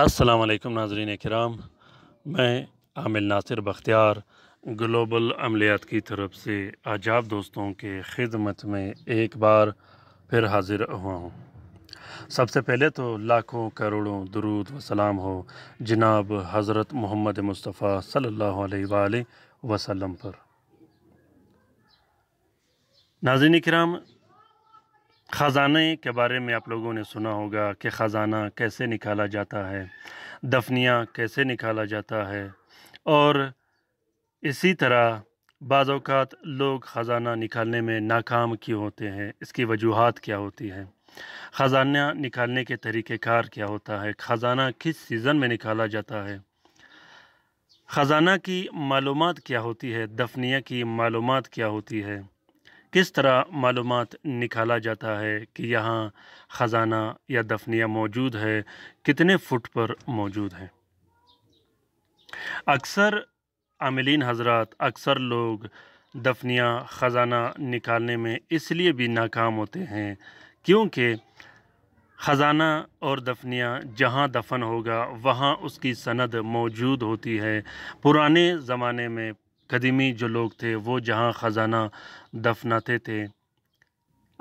असलकम नाजरीन कराम मैं आमिल नासिर बख्तियार ग्लोबल अमलियात की तरफ से आजाब दोस्तों के ख़िदमत में एक बार फिर हाज़िर हुआ हूँ सबसे पहले तो लाखों करोड़ों दरूद व सलाम हो जनाब हज़रत मोहम्मद मुस्तफ़ा सल्लल्लाहु अलैहि वसल्लम पर नाजरीन कराम ख़ज़ाने के बारे में आप लोगों ने सुना होगा कि ख़ज़ाना कैसे निकाला जाता है दफनिया कैसे निकाला जाता है और इसी तरह बाज़ात लोग ख़ज़ाना निकालने में नाकाम क्यों होते हैं इसकी वजूहत क्या होती है ख़ज़ाना निकालने के तरीक़ार क्या होता है ख़ज़ाना किस सीज़न में निकाला जाता है ख़ज़ाना की मालूम क्या होती है दफनिया की मालूम क्या होती है किस तरह मालूम निकाला जाता है कि यहाँ ख़जाना या दफनिया मौजूद है कितने फुट पर मौजूद है अक्सर आमलिन हजरत अक्सर लोग दफनिया ख़जाना निकालने में इसलिए भी नाकाम होते हैं क्योंकि ख़जाना और दफनिया जहाँ दफन होगा वहाँ उसकी सनद मौजूद होती है पुराने ज़माने में कदीमी जो लोग थे वो जहाँ ख़जाना दफनाते थे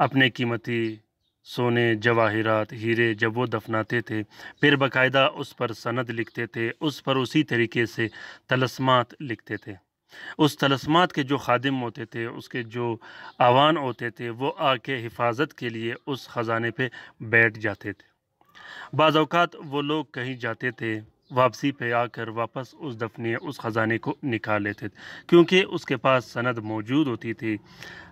अपने कीमती सोने जवाहरात हीरे जब वो दफनाते थे फिर बाकायदा उस पर सनद लिखते थे उस पर उसी तरीके से तलस्मात लिखते थे उस तलस्मात के जो खादिम होते थे उसके जो आवान होते थे वो आके हिफाजत के लिए उस ख़जाने पे बैठ जाते थे बाज़ात वो लोग कहीं जाते थे वापसी पे आकर वापस उस दफने उस ख़जाने को निकाल लेते थे क्योंकि उसके पास सनद मौजूद होती थी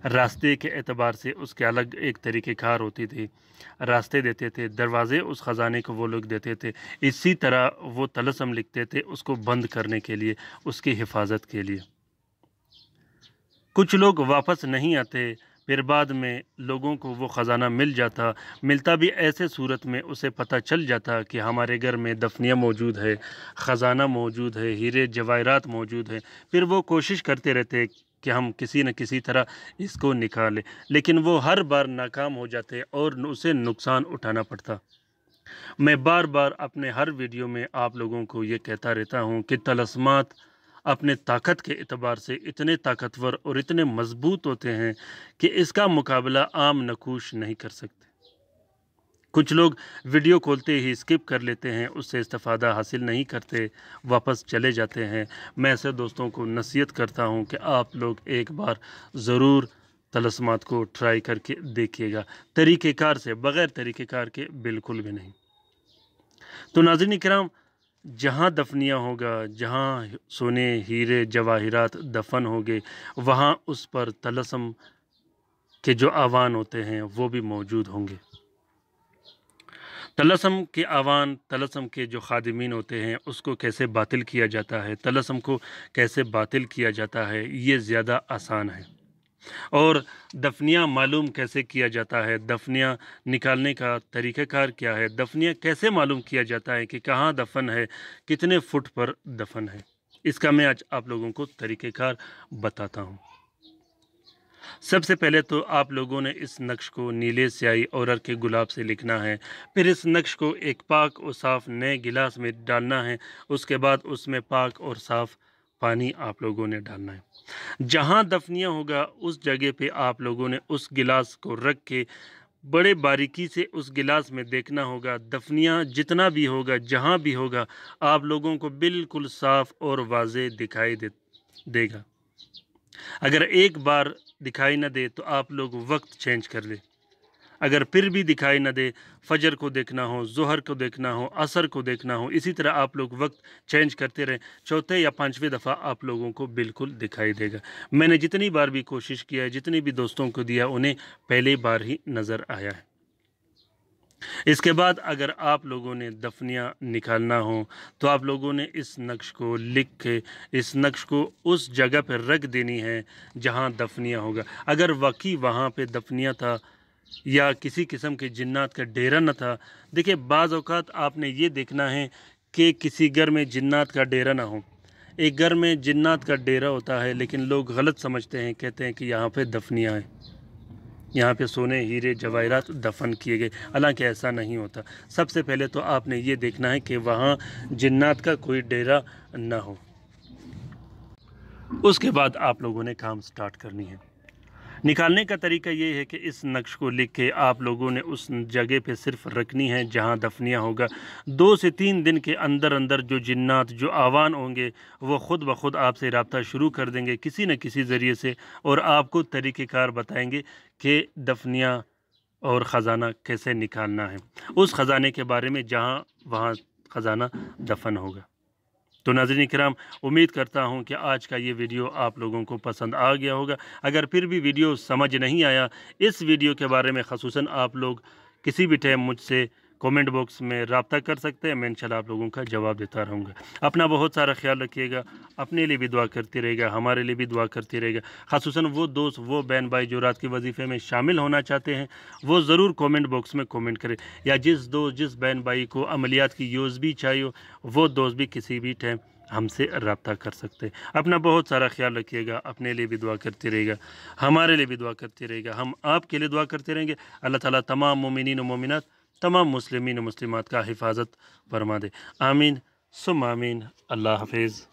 रास्ते के अतबार से उसके अलग एक तरीक़ार होती थी रास्ते देते थे दरवाज़े उस ख़जाने को वो लोग देते थे इसी तरह वो तलसम लिखते थे उसको बंद करने के लिए उसकी हिफाजत के लिए कुछ लोग वापस नहीं आते फिर बाद में लोगों को वो ख़जाना मिल जाता मिलता भी ऐसे सूरत में उसे पता चल जाता कि हमारे घर में दफनिया मौजूद है ख़जाना मौजूद है हीरे जवाहरात मौजूद हैं फिर वो कोशिश करते रहते कि हम किसी न किसी तरह इसको निकालें लेकिन वो हर बार नाकाम हो जाते और उसे नुकसान उठाना पड़ता मैं बार बार अपने हर वीडियो में आप लोगों को ये कहता रहता हूँ कि तलस्मात अपने ताकत के अतबार से इतने ताकतवर और इतने मजबूत होते हैं कि इसका मुकाबला आम नकूश नहीं कर सकते कुछ लोग वीडियो खोलते ही स्किप कर लेते हैं उससे इस्तफ़ादा हासिल नहीं करते वापस चले जाते हैं मैं ऐसे दोस्तों को नसीहत करता हूं कि आप लोग एक बार ज़रूर तलस्मात को ट्राई करके देखिएगा तरीक़ेकार से बग़ैर तरीक़ेकार के बिल्कुल भी नहीं तो नाजिन कराम जहाँ दफनिया होगा जहाँ सोने हीरे जवाहरात दफन होंगे वहाँ उस पर तलसम के जो आवान होते हैं वो भी मौजूद होंगे तलसम के आवान तलसम के जो खादमीन होते हैं उसको कैसे बातिल किया जाता है तलसम को कैसे बातिल किया जाता है ये ज़्यादा आसान है और दफनिया मालूम कैसे किया जाता है दफनिया निकालने का तरीक़ाकार क्या है दफनिया कैसे मालूम किया जाता है कि कहाँ दफन है कितने फुट पर दफन है इसका मैं आज आप लोगों को तरीक़ेकार बताता हूँ सबसे पहले तो आप लोगों ने इस नक्श को नीले स्याही और के गुलाब से लिखना है फिर इस नक्श को एक पाक और साफ़ नए गिलास में डालना है उसके बाद उसमें पाक और साफ़ पानी आप लोगों ने डालना है जहाँ दफनिया होगा उस जगह पे आप लोगों ने उस गिलास को रख के बड़े बारीकी से उस गिलास में देखना होगा दफनिया जितना भी होगा जहाँ भी होगा आप लोगों को बिल्कुल साफ़ और वाज दिखाई दे देगा अगर एक बार दिखाई ना दे तो आप लोग वक्त चेंज कर लें अगर फिर भी दिखाई न दे फजर को देखना हो जहर को देखना हो असर को देखना हो इसी तरह आप लोग वक्त चेंज करते रहें चौथे या पाँचवें दफ़ा आप लोगों को बिल्कुल दिखाई देगा मैंने जितनी बार भी कोशिश किया है जितने भी दोस्तों को दिया उन्हें पहली बार ही नज़र आया है इसके बाद अगर आप लोगों ने दफनिया निकालना हो तो आप लोगों ने इस नक्श को लिख के इस नक्श को उस जगह पर रख देनी है जहाँ दफनिया होगा अगर वाकई वहाँ पे दफनिया था या किसी किस्म के जन्ात का डेरा न था देखिए बाज़ अवकात आपने ये देखना है कि किसी घर में जन्ात का डेरा ना हो एक घर में जन्नात का डेरा होता है लेकिन लोग गलत समझते हैं कहते हैं कि यहाँ पे दफनियाँ हैं यहाँ पे सोने हीरे जवाहरात दफन किए गए हालांकि ऐसा नहीं होता सबसे पहले तो आपने ये देखना है कि वहाँ जन्नात का कोई डेरा ना हो उसके बाद आप लोगों ने काम स्टार्ट करनी है निकालने का तरीका ये है कि इस नक्श को लिख के आप लोगों ने उस जगह पे सिर्फ रखनी है जहाँ दफनिया होगा दो से तीन दिन के अंदर अंदर जो जिन्नात जो आवान होंगे वो ख़ुद ब खुद आपसे रबता शुरू कर देंगे किसी न किसी ज़रिए से और आपको तरीक़ार बताएँगे कि दफनिया और ख़जाना कैसे निकालना है उस ख़जाने के बारे में जहाँ वहाँ ख़जाना दफन होगा तो नाजरन कराम उम्मीद करता हूँ कि आज का ये वीडियो आप लोगों को पसंद आ गया होगा अगर फिर भी वीडियो समझ नहीं आया इस वीडियो के बारे में खसूस आप लोग किसी भी टाइम मुझसे कमेंट बॉक्स में रबता कर सकते हैं मैं इंशाल्लाह आप लोगों का जवाब देता रहूँगा अपना बहुत सारा ख्याल रखिएगा अपने लिए भी दुआ करती रहेगा हमारे लिए भी दुआ करती रहेगा खासूस वो दोस्त वो बहन भाई जो रात के वजीफ़े में शामिल होना चाहते हैं वो ज़रूर कॉमेंट बॉक्स में कॉमेंट करें या जिस दोस्त जिस बहन भाई को अमलियात की यूज़ भी चाहिए वो दोस्त भी किसी भी टाइम हमसे रबता कर सकते हैं अपना बहुत सारा ख्याल रखिएगा अपने लिए भी दुआ करती रहेगा हमारे लिए भी दुआ करती रहेगा हम आपके लिए दुआ करते रहेंगे अल्लाह ताला तमाम मोमिन व तमाम मुस्लिमीन मुस्लिमात का हिफाजत फरमा दे आमीन सुम आमीन अल्लाह हाफिज़